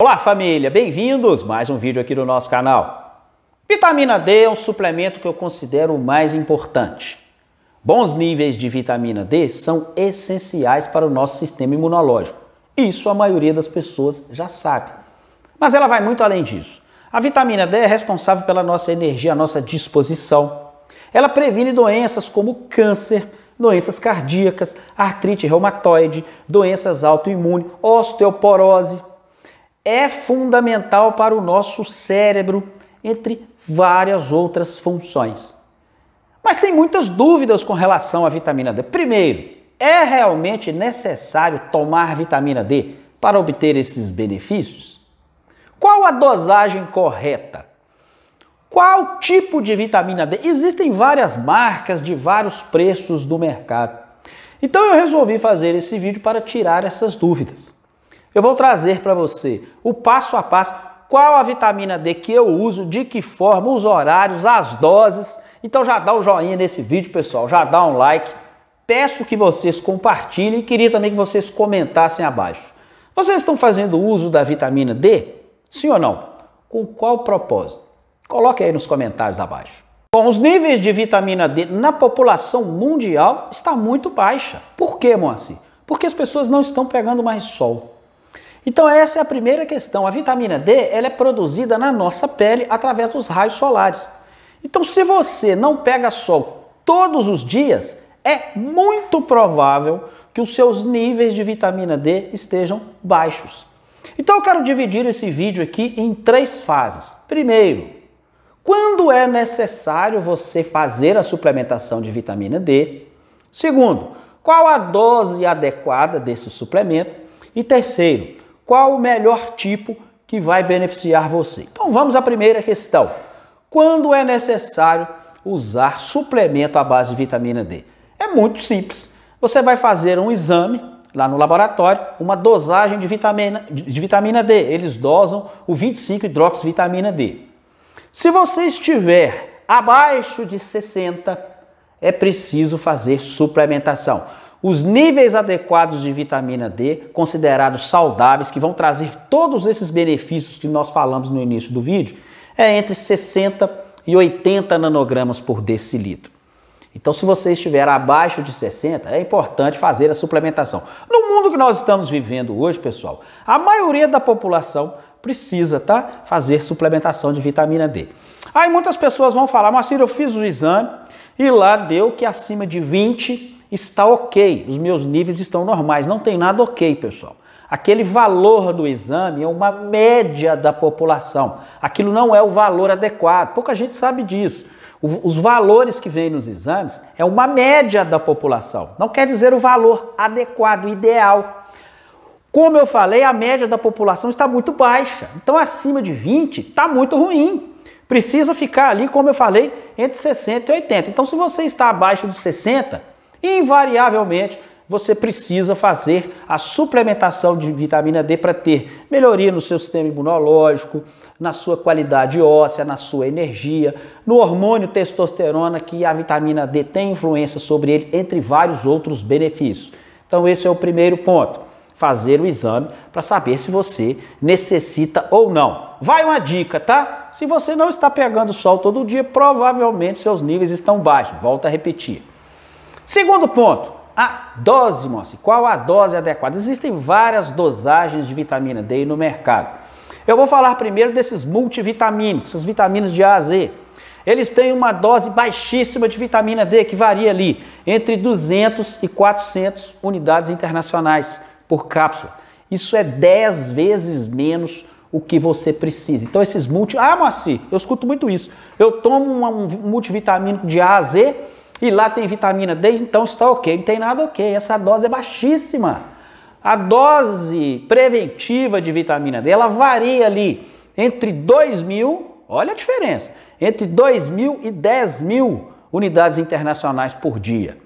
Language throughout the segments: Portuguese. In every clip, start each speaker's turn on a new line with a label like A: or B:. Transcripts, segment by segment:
A: Olá família, bem-vindos! Mais um vídeo aqui do nosso canal. Vitamina D é um suplemento que eu considero o mais importante. Bons níveis de vitamina D são essenciais para o nosso sistema imunológico. Isso a maioria das pessoas já sabe. Mas ela vai muito além disso. A vitamina D é responsável pela nossa energia, a nossa disposição. Ela previne doenças como câncer, doenças cardíacas, artrite reumatoide, doenças autoimunes, osteoporose é fundamental para o nosso cérebro, entre várias outras funções. Mas tem muitas dúvidas com relação à vitamina D. Primeiro, é realmente necessário tomar vitamina D para obter esses benefícios? Qual a dosagem correta? Qual tipo de vitamina D? Existem várias marcas de vários preços do mercado. Então eu resolvi fazer esse vídeo para tirar essas dúvidas. Eu vou trazer para você o passo a passo, qual a vitamina D que eu uso, de que forma, os horários, as doses. Então já dá um joinha nesse vídeo, pessoal, já dá um like. Peço que vocês compartilhem e queria também que vocês comentassem abaixo. Vocês estão fazendo uso da vitamina D? Sim ou não? Com qual propósito? Coloque aí nos comentários abaixo. Bom, os níveis de vitamina D na população mundial está muito baixa. Por quê, Moacir? Porque as pessoas não estão pegando mais sol. Então essa é a primeira questão. A vitamina D ela é produzida na nossa pele através dos raios solares. Então se você não pega sol todos os dias, é muito provável que os seus níveis de vitamina D estejam baixos. Então eu quero dividir esse vídeo aqui em três fases. Primeiro, quando é necessário você fazer a suplementação de vitamina D? Segundo, qual a dose adequada desse suplemento? E terceiro, qual o melhor tipo que vai beneficiar você. Então vamos à primeira questão. Quando é necessário usar suplemento à base de vitamina D? É muito simples. Você vai fazer um exame lá no laboratório, uma dosagem de vitamina, de vitamina D. Eles dosam o 25 hidroxivitamina D. Se você estiver abaixo de 60, é preciso fazer suplementação os níveis adequados de vitamina D, considerados saudáveis, que vão trazer todos esses benefícios que nós falamos no início do vídeo, é entre 60 e 80 nanogramas por decilitro. Então, se você estiver abaixo de 60, é importante fazer a suplementação. No mundo que nós estamos vivendo hoje, pessoal, a maioria da população precisa, tá? Fazer suplementação de vitamina D. Aí muitas pessoas vão falar, Marcelo, eu fiz o exame e lá deu que acima de 20 está ok, os meus níveis estão normais, não tem nada ok, pessoal. Aquele valor do exame é uma média da população. Aquilo não é o valor adequado. Pouca gente sabe disso. Os valores que vêm nos exames é uma média da população. Não quer dizer o valor adequado, ideal. Como eu falei, a média da população está muito baixa. Então, acima de 20 está muito ruim. Precisa ficar ali, como eu falei, entre 60 e 80. Então, se você está abaixo de 60, Invariavelmente, você precisa fazer a suplementação de vitamina D para ter melhoria no seu sistema imunológico, na sua qualidade óssea, na sua energia, no hormônio testosterona, que a vitamina D tem influência sobre ele, entre vários outros benefícios. Então, esse é o primeiro ponto. Fazer o exame para saber se você necessita ou não. Vai uma dica, tá? Se você não está pegando sol todo dia, provavelmente seus níveis estão baixos. Volta a repetir. Segundo ponto, a dose, Moacir. Qual a dose adequada? Existem várias dosagens de vitamina D no mercado. Eu vou falar primeiro desses multivitamínicos, essas vitaminas de A a Z. Eles têm uma dose baixíssima de vitamina D, que varia ali entre 200 e 400 unidades internacionais por cápsula. Isso é 10 vezes menos o que você precisa. Então, esses multi. Ah, Moacir, eu escuto muito isso. Eu tomo um multivitamínico de A a Z e lá tem vitamina D, então está ok. Não tem nada ok. Essa dose é baixíssima. A dose preventiva de vitamina D, ela varia ali entre 2 mil, olha a diferença, entre 2 mil e 10 mil unidades internacionais por dia.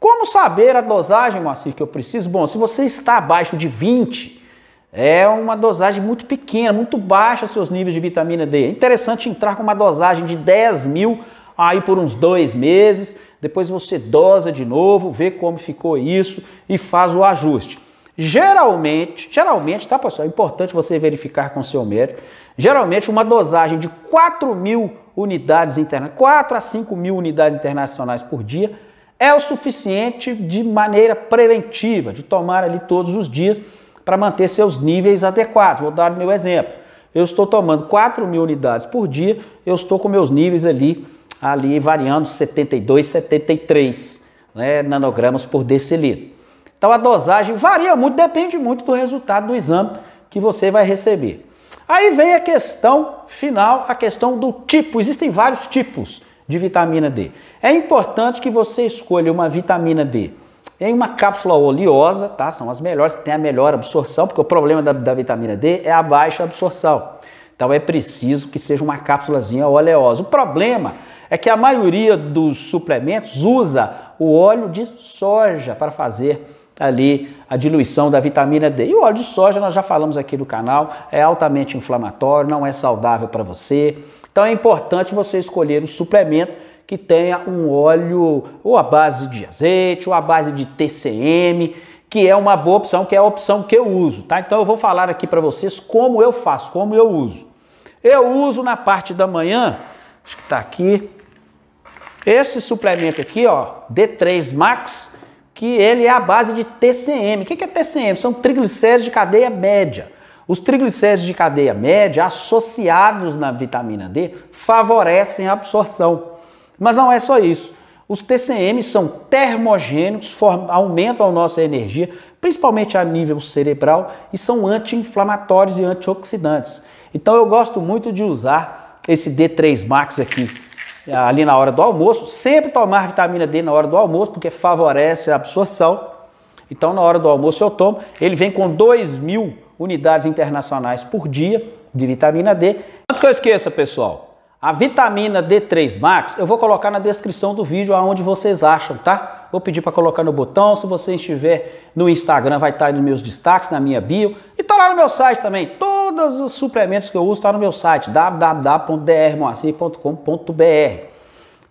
A: Como saber a dosagem, Moacir, que eu preciso? Bom, se você está abaixo de 20, é uma dosagem muito pequena, muito baixa seus níveis de vitamina D. É interessante entrar com uma dosagem de 10 mil aí por uns dois meses, depois você dosa de novo, vê como ficou isso e faz o ajuste. Geralmente, geralmente, tá pessoal, é importante você verificar com seu médico, geralmente uma dosagem de 4 mil unidades internacionais, 4 a 5 mil unidades internacionais por dia, é o suficiente de maneira preventiva, de tomar ali todos os dias para manter seus níveis adequados. Vou dar meu exemplo. Eu estou tomando 4 mil unidades por dia, eu estou com meus níveis ali ali variando 72, 73 né, nanogramas por decilitro. Então a dosagem varia muito, depende muito do resultado do exame que você vai receber. Aí vem a questão final, a questão do tipo. Existem vários tipos de vitamina D. É importante que você escolha uma vitamina D em uma cápsula oleosa, tá? São as melhores, que tem a melhor absorção, porque o problema da, da vitamina D é a baixa absorção. Então é preciso que seja uma cápsulazinha oleosa. O problema é que a maioria dos suplementos usa o óleo de soja para fazer ali a diluição da vitamina D. E o óleo de soja, nós já falamos aqui no canal, é altamente inflamatório, não é saudável para você. Então é importante você escolher o suplemento que tenha um óleo ou a base de azeite, ou a base de TCM, que é uma boa opção, que é a opção que eu uso, tá? Então eu vou falar aqui para vocês como eu faço, como eu uso. Eu uso na parte da manhã, acho que está aqui, esse suplemento aqui, ó, D3 Max, que ele é a base de TCM. O que é TCM? São triglicéridos de cadeia média. Os triglicéridos de cadeia média associados na vitamina D favorecem a absorção. Mas não é só isso. Os TCM são termogênicos, aumentam a nossa energia, principalmente a nível cerebral, e são anti-inflamatórios e antioxidantes. Então eu gosto muito de usar esse D3 Max aqui ali na hora do almoço, sempre tomar vitamina D na hora do almoço, porque favorece a absorção. Então, na hora do almoço eu tomo. Ele vem com 2 mil unidades internacionais por dia de vitamina D. Antes que eu esqueça, pessoal, a vitamina D3 Max eu vou colocar na descrição do vídeo aonde vocês acham, tá? Vou pedir para colocar no botão, se você estiver no Instagram vai estar tá nos meus destaques, na minha bio e tá lá no meu site também. Todos os suplementos que eu uso tá no meu site www.drmoacir.com.br.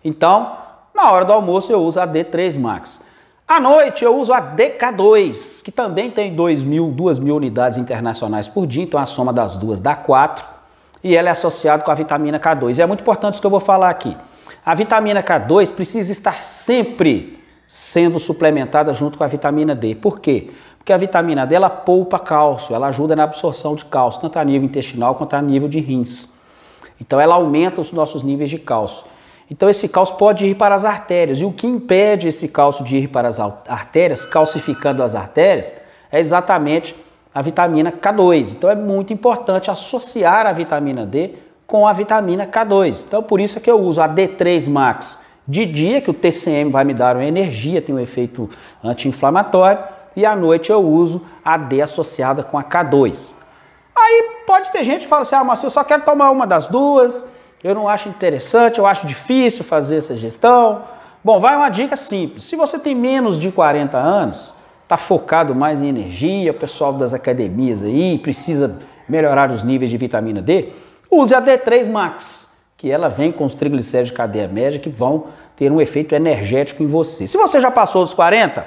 A: Então, na hora do almoço eu uso a D3 Max. À noite eu uso a DK2, que também tem 2 mil, 2 mil unidades internacionais por dia, então é a soma das duas dá 4 e ela é associada com a vitamina K2. E é muito importante isso que eu vou falar aqui. A vitamina K2 precisa estar sempre sendo suplementada junto com a vitamina D. Por quê? Porque a vitamina D ela poupa cálcio, ela ajuda na absorção de cálcio, tanto a nível intestinal quanto a nível de rins. Então ela aumenta os nossos níveis de cálcio. Então esse cálcio pode ir para as artérias. E o que impede esse cálcio de ir para as artérias, calcificando as artérias, é exatamente a vitamina K2. Então é muito importante associar a vitamina D com a vitamina K2. Então por isso é que eu uso a D3 Max de dia, que o TCM vai me dar uma energia, tem um efeito anti-inflamatório, e à noite eu uso a D associada com a K2. Aí pode ter gente que fala assim: ah, mas eu só quero tomar uma das duas, eu não acho interessante, eu acho difícil fazer essa gestão. Bom, vai uma dica simples. Se você tem menos de 40 anos, está focado mais em energia, o pessoal das academias aí precisa melhorar os níveis de vitamina D, use a D3 Max, que ela vem com os triglicéridos de cadeia média que vão ter um efeito energético em você. Se você já passou dos 40,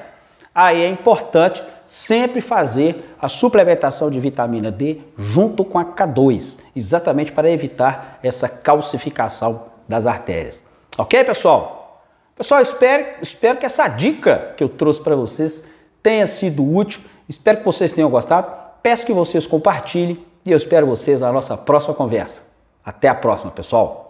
A: aí é importante sempre fazer a suplementação de vitamina D junto com a K2, exatamente para evitar essa calcificação das artérias. Ok, pessoal? Pessoal, espero, espero que essa dica que eu trouxe para vocês tenha sido útil. Espero que vocês tenham gostado. Peço que vocês compartilhem e eu espero vocês na nossa próxima conversa. Até a próxima, pessoal!